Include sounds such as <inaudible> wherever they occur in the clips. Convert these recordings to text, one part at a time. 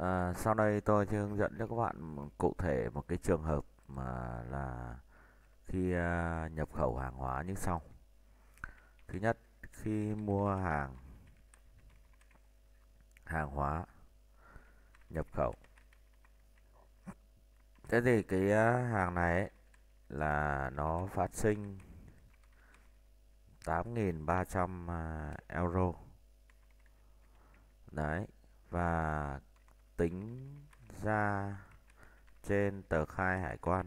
À, sau đây tôi sẽ hướng dẫn cho các bạn cụ thể một cái trường hợp mà là khi à, nhập khẩu hàng hóa như sau. Thứ nhất, khi mua hàng hàng hóa nhập khẩu. Thế thì cái ờ, hàng này ấy, là nó phát sinh 8.300 euro. Đấy, và tính ra trên tờ khai hải quan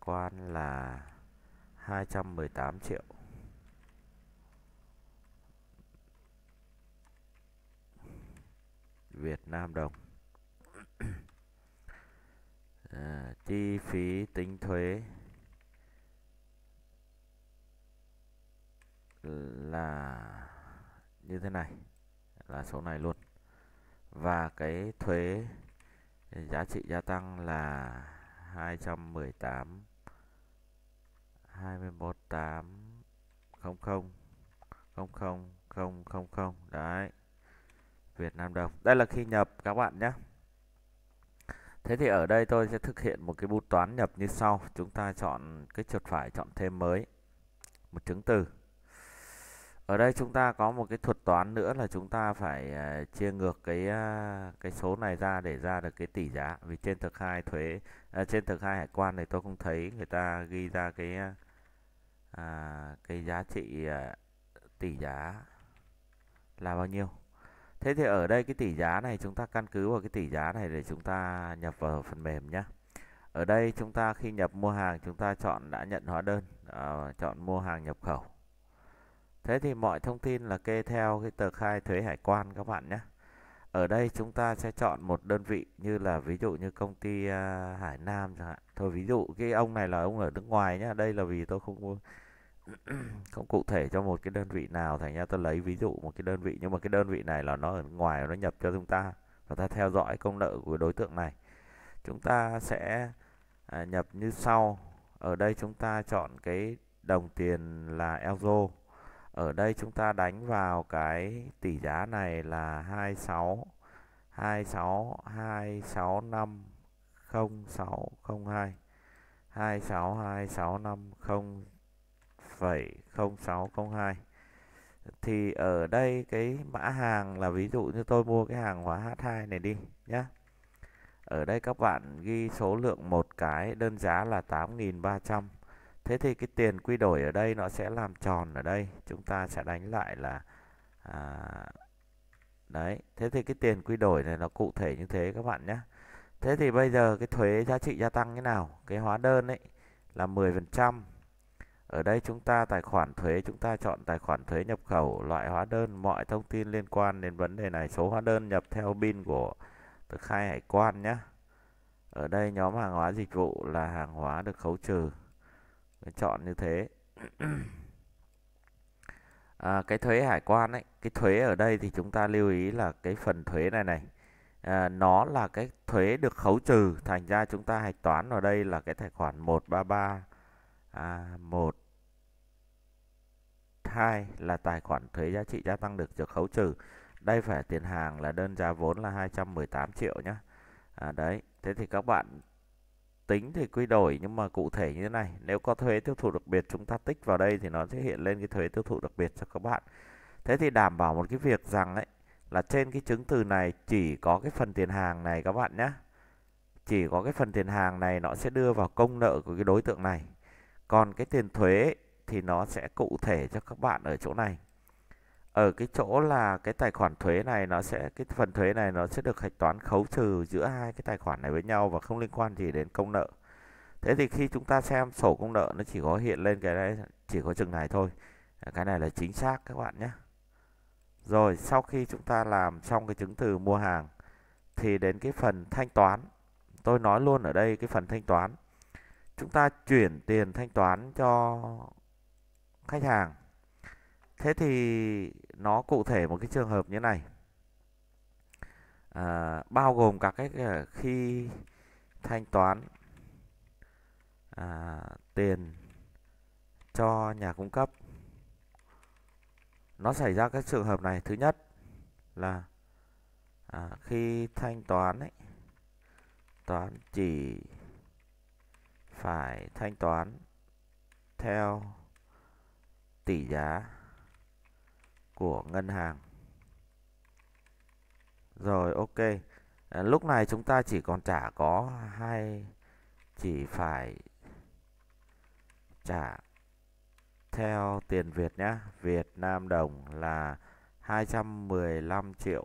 quan là 218 triệu Việt Nam đồng à, chi phí tính thuế là như thế này là số này luôn và cái thuế giá trị gia tăng là 218 218 00 00 000 đấy Việt Nam đồng đây là khi nhập các bạn nhé Thế thì ở đây tôi sẽ thực hiện một cái bút toán nhập như sau chúng ta chọn cái chuột phải chọn thêm mới một chứng từ ở đây chúng ta có một cái thuật toán nữa là chúng ta phải à, chia ngược cái à, cái số này ra để ra được cái tỷ giá vì trên thực hai thuế à, trên thực hai hải quan này tôi không thấy người ta ghi ra cái cái giá trị tỷ giá là bao nhiêu thế thì ở đây cái tỷ giá này chúng ta căn cứ vào cái tỷ giá này để chúng ta nhập vào phần mềm nhé ở đây chúng ta khi nhập mua hàng chúng ta chọn đã nhận hóa đơn uh, chọn mua hàng nhập khẩu Thế thì mọi thông tin là kê theo cái tờ khai thuế hải quan các bạn nhé. Ở đây chúng ta sẽ chọn một đơn vị như là ví dụ như công ty uh, Hải Nam chẳng hạn. Thôi ví dụ cái ông này là ông ở nước ngoài nhé. Đây là vì tôi không <clears throat> không cụ thể cho một cái đơn vị nào thành ra tôi lấy ví dụ một cái đơn vị nhưng mà cái đơn vị này là nó ở ngoài nó nhập cho chúng ta và ta theo dõi công nợ của đối tượng này chúng ta sẽ à, nhập như sau ở đây chúng ta chọn cái đồng tiền là euro ở đây chúng ta đánh vào cái tỷ giá này là 26 26 265 0602 26 265 0,0602 thì ở đây cái mã hàng là ví dụ như tôi mua cái hàng hóa H2 này đi nhé ở đây các bạn ghi số lượng một cái đơn giá là 8.300 Thế thì cái tiền quy đổi ở đây nó sẽ làm tròn ở đây. Chúng ta sẽ đánh lại là à, đấy. Thế thì cái tiền quy đổi này nó cụ thể như thế các bạn nhé. Thế thì bây giờ cái thuế giá trị gia tăng như nào? Cái hóa đơn ấy là 10%. Ở đây chúng ta tài khoản thuế chúng ta chọn tài khoản thuế nhập khẩu, loại hóa đơn, mọi thông tin liên quan đến vấn đề này, số hóa đơn nhập theo pin của tờ khai hải quan nhé. Ở đây nhóm hàng hóa dịch vụ là hàng hóa được khấu trừ chọn như thế à, cái thuế hải quan ấy cái thuế ở đây thì chúng ta lưu ý là cái phần thuế này này à, nó là cái thuế được khấu trừ thành ra chúng ta hạch toán ở đây là cái tài khoản 133 à, 1 2 là tài khoản thuế giá trị gia tăng được được khấu trừ đây phải tiền hàng là đơn giá vốn là 218 triệu nhé à, đấy thế thì các bạn tính thì quy đổi nhưng mà cụ thể như thế này nếu có thuế tiêu thụ đặc biệt chúng ta tích vào đây thì nó sẽ hiện lên cái thuế tiêu thụ đặc biệt cho các bạn thế thì đảm bảo một cái việc rằng ấy là trên cái chứng từ này chỉ có cái phần tiền hàng này các bạn nhé chỉ có cái phần tiền hàng này nó sẽ đưa vào công nợ của cái đối tượng này còn cái tiền thuế thì nó sẽ cụ thể cho các bạn ở chỗ này ở ờ, cái chỗ là cái tài khoản thuế này nó sẽ cái phần thuế này nó sẽ được hạch toán khấu trừ giữa hai cái tài khoản này với nhau và không liên quan gì đến công nợ. Thế thì khi chúng ta xem sổ công nợ nó chỉ có hiện lên cái này chỉ có chừng này thôi. Ờ, cái này là chính xác các bạn nhé. Rồi sau khi chúng ta làm xong cái chứng từ mua hàng thì đến cái phần thanh toán. Tôi nói luôn ở đây cái phần thanh toán. Chúng ta chuyển tiền thanh toán cho khách hàng. Thế thì nó cụ thể một cái trường hợp như này à, bao gồm các cái khi thanh toán à, tiền cho nhà cung cấp nó xảy ra các trường hợp này thứ nhất là à, khi thanh toán ấy toán chỉ phải thanh toán theo tỷ giá của ngân hàng. Rồi ok. À, lúc này chúng ta chỉ còn trả có hai chỉ phải trả theo tiền Việt nhé Việt Nam đồng là 215 triệu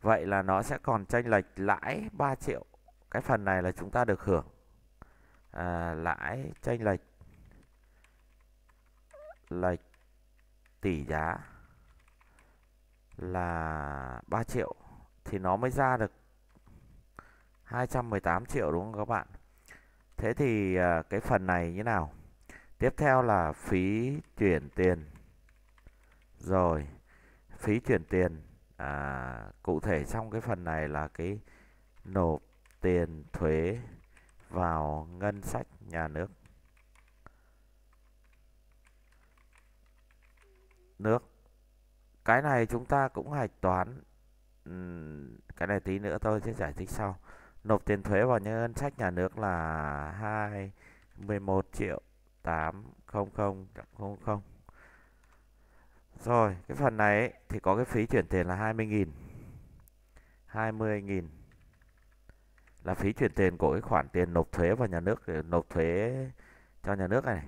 Vậy là nó sẽ còn tranh lệch lãi 3 triệu Cái phần này là chúng ta được hưởng à, Lãi tranh lệch Lệch tỷ giá là 3 triệu thì nó mới ra được 218 triệu đúng không các bạn? Thế thì à, cái phần này như nào? Tiếp theo là phí chuyển tiền. Rồi, phí chuyển tiền à cụ thể trong cái phần này là cái nộp tiền thuế vào ngân sách nhà nước nước. Cái này chúng ta cũng hạch toán. cái này tí nữa tôi sẽ giải thích sau. Nộp tiền thuế vào ngân sách nhà nước là 2 11 triệu 800 không Rồi, cái phần này thì có cái phí chuyển tiền là 20.000. 20.000 là phí chuyển tiền của cái khoản tiền nộp thuế vào nhà nước nộp thuế cho nhà nước này.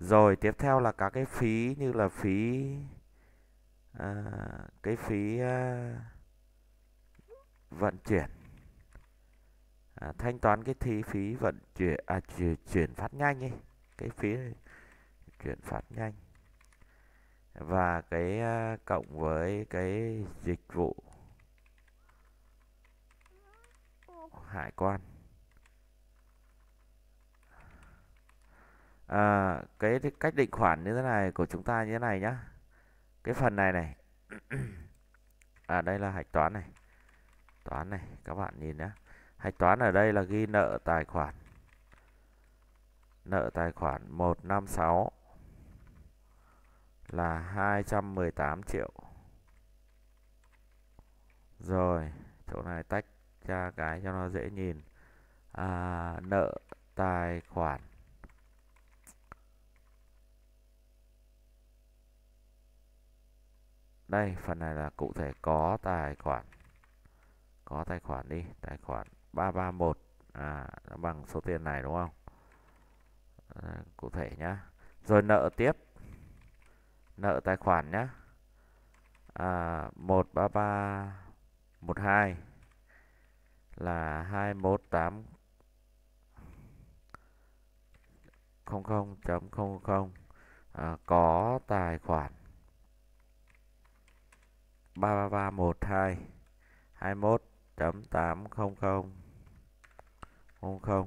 Rồi tiếp theo là các cái phí như là phí à, cái phí à, vận chuyển. À, thanh toán cái thí phí vận chuyển à chuyển, chuyển phát nhanh ấy, cái phí này, chuyển phát nhanh. Và cái à, cộng với cái dịch vụ hải quan à, cái cách định khoản như thế này của chúng ta như thế này nhá cái phần này này <clears throat> à đây là hạch toán này toán này các bạn nhìn nhé hạch toán ở đây là ghi nợ tài khoản nợ tài khoản 156 là 218 triệu rồi chỗ này tách ra cái cho nó dễ nhìn à, nợ tài khoản đây phần này là cụ thể có tài khoản có tài khoản đi tài khoản 331 à bằng số tiền này đúng không à, cụ thể nhá rồi nợ tiếp nợ tài khoản nhá à, 13312 là 218 00.00 à, có tài khoản 33312 21.800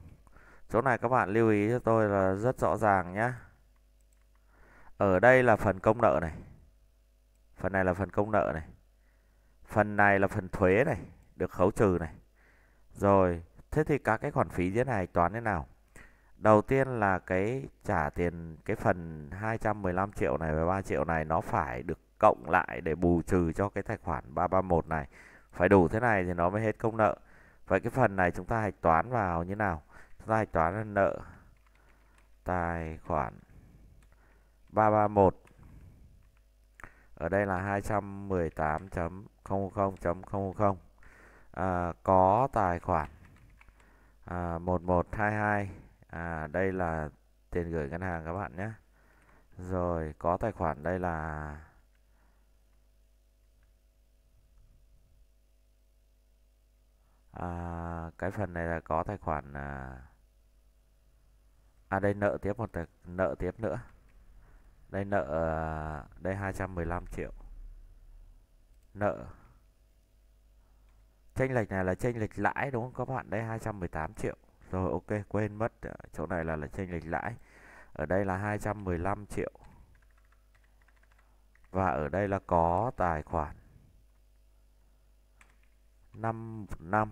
Chỗ này các bạn lưu ý cho tôi là rất rõ ràng nhé Ở đây là phần công nợ này Phần này là phần công nợ này Phần này là phần thuế này Được khấu trừ này Rồi Thế thì các cái khoản phí dưới này toán thế nào Đầu tiên là cái trả tiền Cái phần 215 triệu này và 3 triệu này Nó phải được cộng lại để bù trừ cho cái tài khoản 331 này. Phải đủ thế này thì nó mới hết công nợ. Vậy cái phần này chúng ta hạch toán vào như nào? Chúng ta hạch toán là nợ tài khoản 331 ở đây là 218.00.000 à, có tài khoản à, 1122 à, đây là tiền gửi ngân hàng các bạn nhé rồi có tài khoản đây là à, cái phần này là có tài khoản à, à đây nợ tiếp một tài, nợ tiếp nữa đây nợ à, đây 215 triệu nợ chênh lệch này là chênh lệch lãi đúng không các bạn đây 218 triệu rồi ok quên mất ờ, chỗ này là là chênh lệch lãi ở đây là 215 triệu và ở đây là có tài khoản 5 5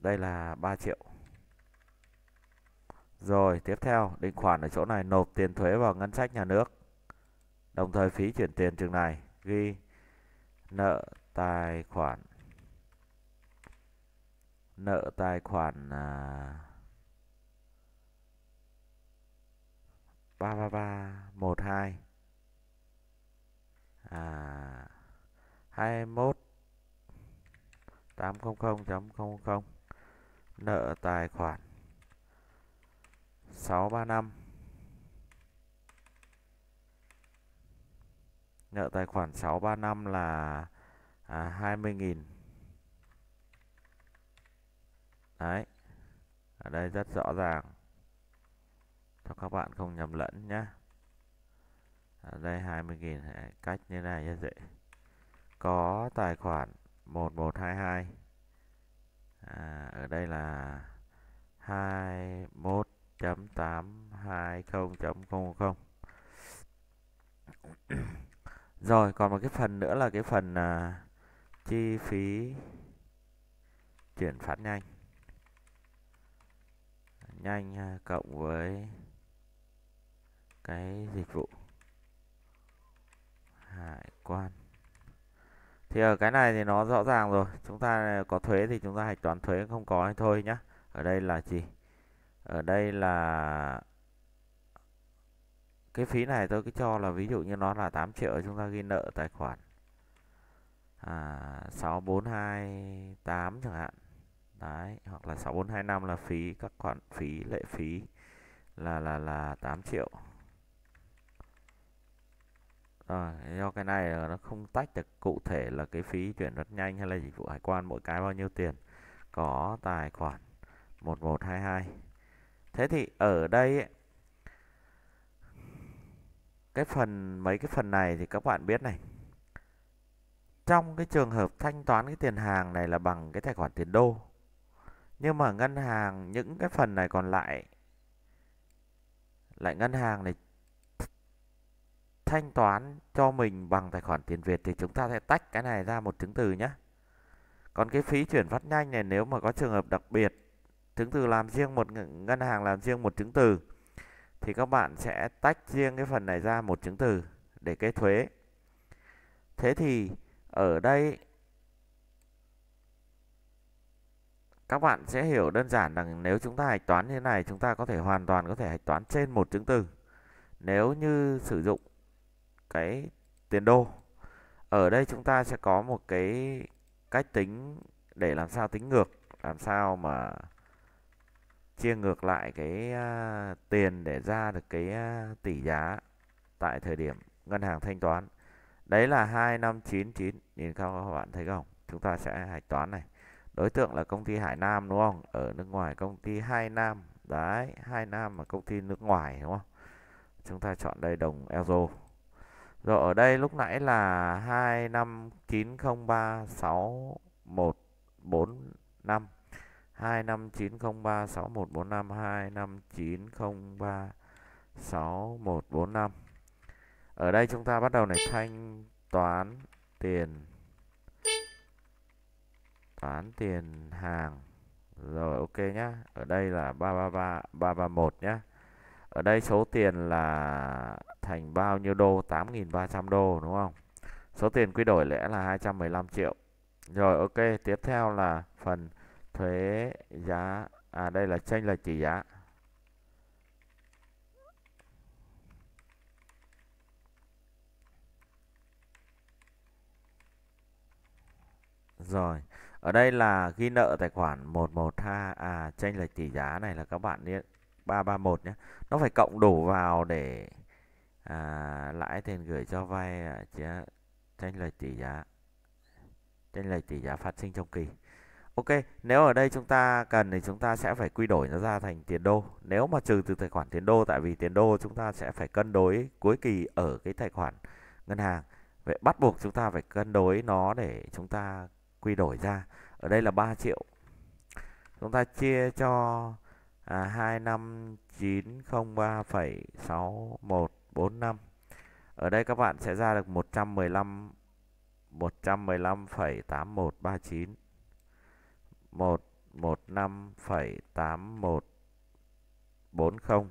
đây là 3 triệu rồi tiếp theo định khoản ở chỗ này nộp tiền thuế vào ngân sách nhà nước đồng thời phí chuyển tiền trường này ghi nợ tài khoản nợ tài khoản à, 33312 à 21 800.00 nợ tài khoản 635 nợ tài khoản 635 là à, 20.000 đấy ở đây rất rõ ràng cho các bạn không nhầm lẫn nhé ở đây 20.000 cách như này rất dễ có tài khoản 1122 à, ở đây là 21.820.000 <clears throat> rồi còn một cái phần nữa là cái phần uh, chi phí chuyển phát nhanh nhanh à, cộng với cái dịch vụ hải quan thì ở ờ, cái này thì nó rõ ràng rồi chúng ta có thuế thì chúng ta hạch toán thuế không có thì thôi nhá ở đây là gì ở đây là cái phí này tôi cứ cho là ví dụ như nó là 8 triệu chúng ta ghi nợ tài khoản à, 6428 chẳng hạn đấy hoặc là 6425 là phí các khoản phí lệ phí là là là 8 triệu À, do cái này nó không tách được cụ thể là cái phí chuyển rất nhanh hay là dịch vụ hải quan mỗi cái bao nhiêu tiền có tài khoản 1122 thế thì ở đây ấy, cái phần mấy cái phần này thì các bạn biết này trong cái trường hợp thanh toán cái tiền hàng này là bằng cái tài khoản tiền đô nhưng mà ngân hàng những cái phần này còn lại lại ngân hàng này thanh toán cho mình bằng tài khoản tiền Việt thì chúng ta sẽ tách cái này ra một chứng từ nhé. Còn cái phí chuyển phát nhanh này nếu mà có trường hợp đặc biệt chứng từ làm riêng một ngân hàng làm riêng một chứng từ thì các bạn sẽ tách riêng cái phần này ra một chứng từ để cái thuế. Thế thì ở đây các bạn sẽ hiểu đơn giản rằng nếu chúng ta hạch toán như thế này chúng ta có thể hoàn toàn có thể hạch toán trên một chứng từ nếu như sử dụng cái tiền đô ở đây chúng ta sẽ có một cái cách tính để làm sao tính ngược làm sao mà chia ngược lại cái uh, tiền để ra được cái uh, tỷ giá tại thời điểm ngân hàng thanh toán đấy là 2599 nhìn không các bạn thấy không chúng ta sẽ hạch toán này đối tượng là công ty Hải Nam đúng không ở nước ngoài công ty Hai Nam đấy Hai Nam là công ty nước ngoài đúng không chúng ta chọn đây đồng euro rồi ở đây lúc nãy là 259036145 259036145 259036145 Ở đây chúng ta bắt đầu này thanh toán tiền toán tiền hàng rồi ok nhá. Ở đây là 333 331 nhá. Ở đây số tiền là thành bao nhiêu đô 8.300 đô đúng không số tiền quy đổi lẽ là 215 triệu rồi ok tiếp theo là phần thuế giá à đây là tranh lệch tỷ giá Rồi, ở đây là ghi nợ tài khoản 112 à chênh lệch tỷ giá này là các bạn biết 331 nhé. Nó phải cộng đủ vào để à, lãi tiền gửi cho vay à, chỉ, tranh lệch tỷ giá tranh lệch tỷ giá phát sinh trong kỳ Ok, nếu ở đây chúng ta cần thì chúng ta sẽ phải quy đổi nó ra thành tiền đô. Nếu mà trừ từ tài khoản tiền đô tại vì tiền đô chúng ta sẽ phải cân đối cuối kỳ ở cái tài khoản ngân hàng. Vậy bắt buộc chúng ta phải cân đối nó để chúng ta quy đổi ra. Ở đây là 3 triệu. Chúng ta chia cho à, 25903,61 4 năm Ở đây các bạn sẽ ra được 115 115,8139 115,8140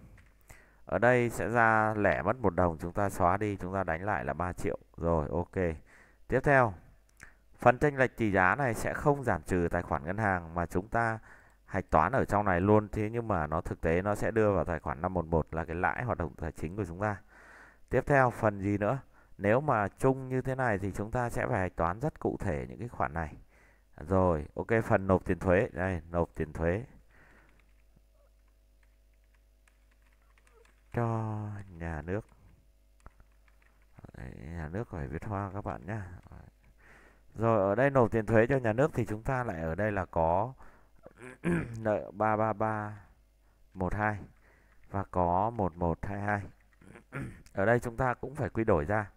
Ở đây sẽ ra lẻ mất một đồng chúng ta xóa đi chúng ta đánh lại là 3 triệu Rồi ok Tiếp theo Phần tranh lệch tỷ giá này sẽ không giảm trừ tài khoản ngân hàng mà chúng ta hạch toán ở trong này luôn thế nhưng mà nó thực tế nó sẽ đưa vào tài khoản 511 là cái lãi hoạt động tài chính của chúng ta. Tiếp theo phần gì nữa? Nếu mà chung như thế này thì chúng ta sẽ phải hạch toán rất cụ thể những cái khoản này. Rồi, ok phần nộp tiền thuế, đây, nộp tiền thuế. cho nhà nước. Đấy, nhà nước phải viết hoa các bạn nhé. Rồi ở đây nộp tiền thuế cho nhà nước thì chúng ta lại ở đây là có <clears throat> nợ 33312 và có 1122 ở đây chúng ta cũng phải quy đổi ra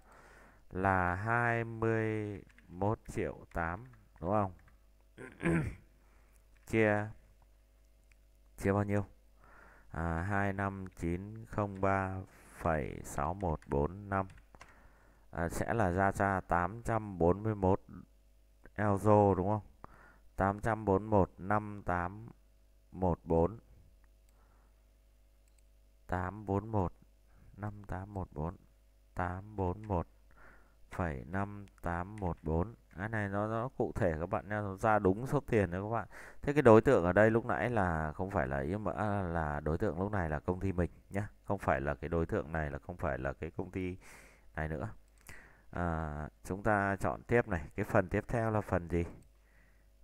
là 21 triệu 8 đúng không <coughs> chia chia bao nhiêu à, 25903,6145 à, sẽ là ra ra 841 Elzo đúng không 841 5814 841 5814 841 phẩy 5814 cái này nó nó cụ thể các bạn nha nó ra đúng số tiền đấy các bạn thế cái đối tượng ở đây lúc nãy là không phải là ý mà à, là đối tượng lúc này là công ty mình nhá không phải là cái đối tượng này là không phải là cái công ty này nữa à, chúng ta chọn tiếp này cái phần tiếp theo là phần gì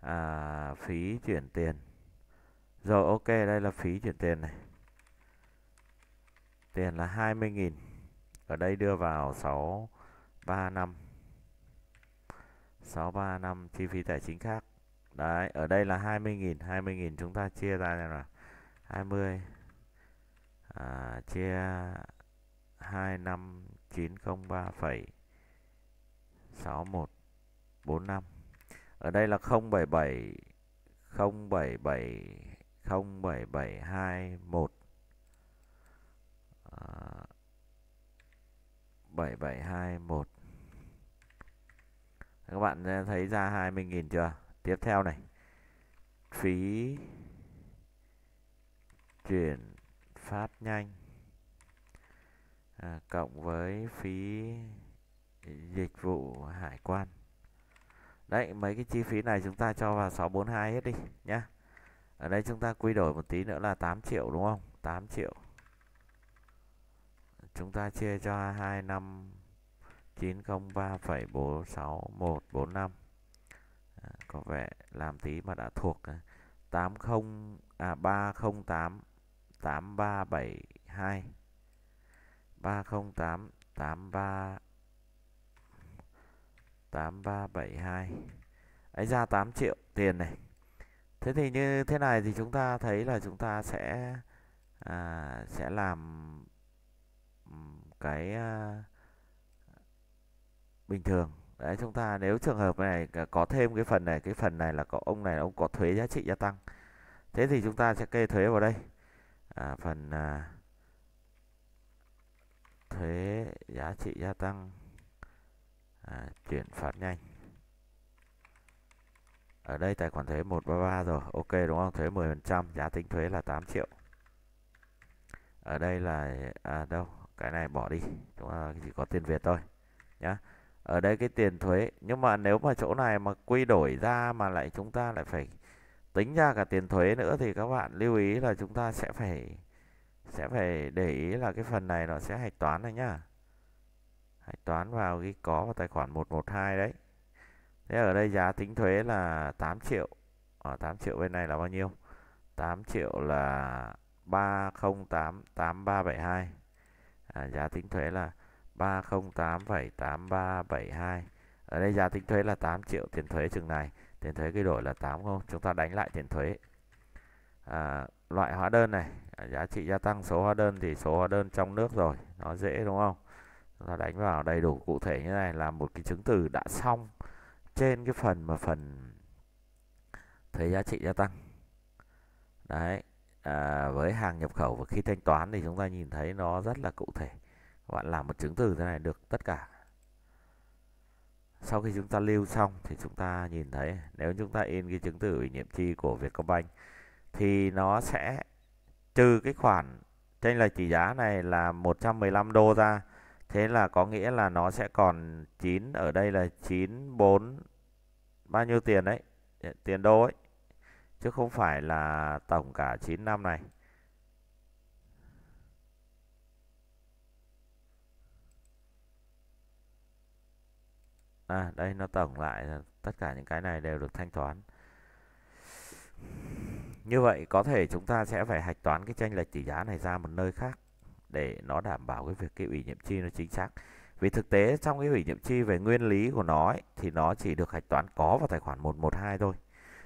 à, phí chuyển tiền rồi ok đây là phí chuyển tiền này tiền là 20.000 ở đây đưa vào 635 635 chi phí tài chính khác đấy ở đây là 20.000 20.000 chúng ta chia ra này là 20 à, chia phẩy 25903,6145 ở đây là 077 077 07721 7721 các bạn thấy ra 20.000 chưa tiếp theo này phí chuyển phát nhanh à, cộng với phí dịch vụ hải quan đấy mấy cái chi phí này chúng ta cho vào 642 hết đi nhá ở đây chúng ta quy đổi một tí nữa là 8 triệu đúng không 8 triệu chúng ta chia cho 2 năm 903,46145 à, có vẻ làm tí mà đã thuộc 80 à 308 8372 308 83 8372 ấy ra 8 triệu tiền này thế thì như thế này thì chúng ta thấy là chúng ta sẽ à, sẽ làm cái ờ, bình thường đấy chúng ta nếu trường hợp này có thêm cái phần này cái phần này là có ông này ông có thuế giá trị gia tăng thế thì chúng ta sẽ kê thuế vào đây à, phần à, thuế giá trị gia tăng à, chuyển phát nhanh ở đây tài khoản thuế 133 rồi ok đúng không thuế 10 phần trăm giá tính thuế là 8 triệu ở đây là à, đâu cái này bỏ đi chúng ta chỉ có tiền Việt thôi nhá ở đây cái tiền thuế nhưng mà nếu mà chỗ này mà quy đổi ra mà lại chúng ta lại phải tính ra cả tiền thuế nữa thì các bạn lưu ý là chúng ta sẽ phải sẽ phải để ý là cái phần này nó sẽ hạch toán này nhá hạch toán vào cái có vào tài khoản 112 đấy thế ở đây giá tính thuế là 8 triệu ở à, 8 triệu bên này là bao nhiêu 8 triệu là 3088372 à, giá tính thuế là 308,8372 ở đây giá tính thuế là 8 triệu tiền thuế chừng này tiền thuế quy đổi là 8 không chúng ta đánh lại tiền thuế à, loại hóa đơn này à, giá trị gia tăng số hóa đơn thì số hóa đơn trong nước rồi nó dễ đúng không chúng ta đánh vào đầy đủ cụ thể như này là một cái chứng từ đã xong trên cái phần mà phần thuế giá trị gia tăng đấy à, với hàng nhập khẩu và khi thanh toán thì chúng ta nhìn thấy nó rất là cụ thể các bạn làm một chứng từ thế này được tất cả sau khi chúng ta lưu xong thì chúng ta nhìn thấy nếu chúng ta in cái chứng từ ủy nhiệm chi của Vietcombank thì nó sẽ trừ cái khoản trên lệch tỷ giá này là 115 đô ra thế là có nghĩa là nó sẽ còn 9 ở đây là 94 bao nhiêu tiền đấy tiền đô ấy chứ không phải là tổng cả 9 năm này. À, đây nó tổng lại tất cả những cái này đều được thanh toán. Như vậy có thể chúng ta sẽ phải hạch toán cái chênh lệch tỷ giá này ra một nơi khác để nó đảm bảo cái việc cái ủy nhiệm chi nó chính xác. Vì thực tế trong cái ủy nhiệm chi về nguyên lý của nó ấy, thì nó chỉ được hạch toán có vào tài khoản 112 thôi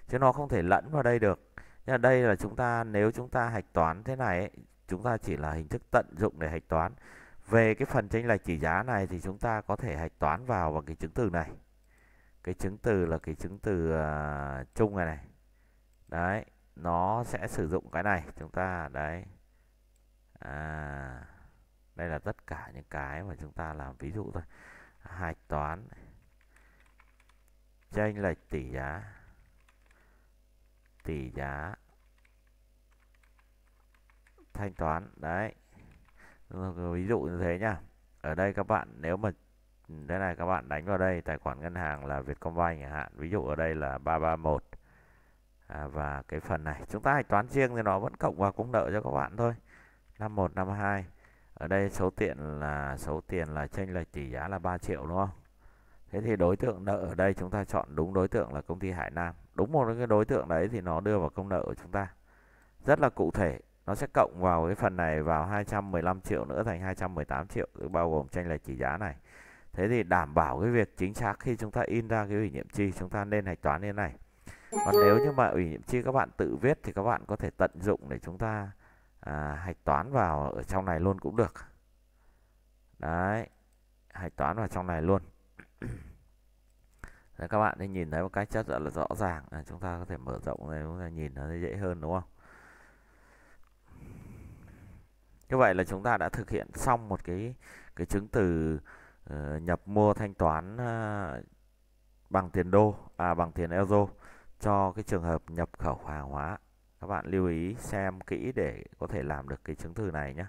chứ nó không thể lẫn vào đây được nhưng mà đây là chúng ta nếu chúng ta hạch toán thế này ấy, chúng ta chỉ là hình thức tận dụng để hạch toán về cái phần chênh lệch chỉ giá này thì chúng ta có thể hạch toán vào bằng cái chứng từ này cái chứng từ là cái chứng từ uh, chung này này đấy nó sẽ sử dụng cái này chúng ta đấy à, đây là tất cả những cái mà chúng ta làm ví dụ thôi hạch toán chênh lệch tỷ giá tỷ giá thanh toán đấy ví dụ như thế nhá ở đây các bạn nếu mà đây này các bạn đánh vào đây tài khoản ngân hàng là Vietcombank chẳng hạn ví dụ ở đây là 331 à, và cái phần này chúng ta hạch toán riêng thì nó vẫn cộng vào cũng nợ cho các bạn thôi 5152 ở đây số tiền là số tiền là chênh lệch tỷ giá là 3 triệu đúng không Thế thì đối tượng nợ ở đây chúng ta chọn đúng đối tượng là công ty Hải Nam đúng một cái đối tượng đấy thì nó đưa vào công nợ của chúng ta rất là cụ thể nó sẽ cộng vào cái phần này vào 215 triệu nữa thành 218 triệu bao gồm tranh lệch chỉ giá này thế thì đảm bảo cái việc chính xác khi chúng ta in ra cái ủy nhiệm chi chúng ta nên hạch toán như thế này còn nếu như mà ủy nhiệm chi các bạn tự viết thì các bạn có thể tận dụng để chúng ta à, hạch toán vào ở trong này luôn cũng được đấy hạch toán vào trong này luôn Đấy, các bạn ấy nhìn thấy một cách rất là rõ ràng à, chúng ta có thể mở rộng này chúng ta nhìn nó dễ hơn đúng không như vậy là chúng ta đã thực hiện xong một cái cái chứng từ uh, nhập mua thanh toán uh, bằng tiền đô à bằng tiền euro cho cái trường hợp nhập khẩu hàng hóa các bạn lưu ý xem kỹ để có thể làm được cái chứng từ này nhé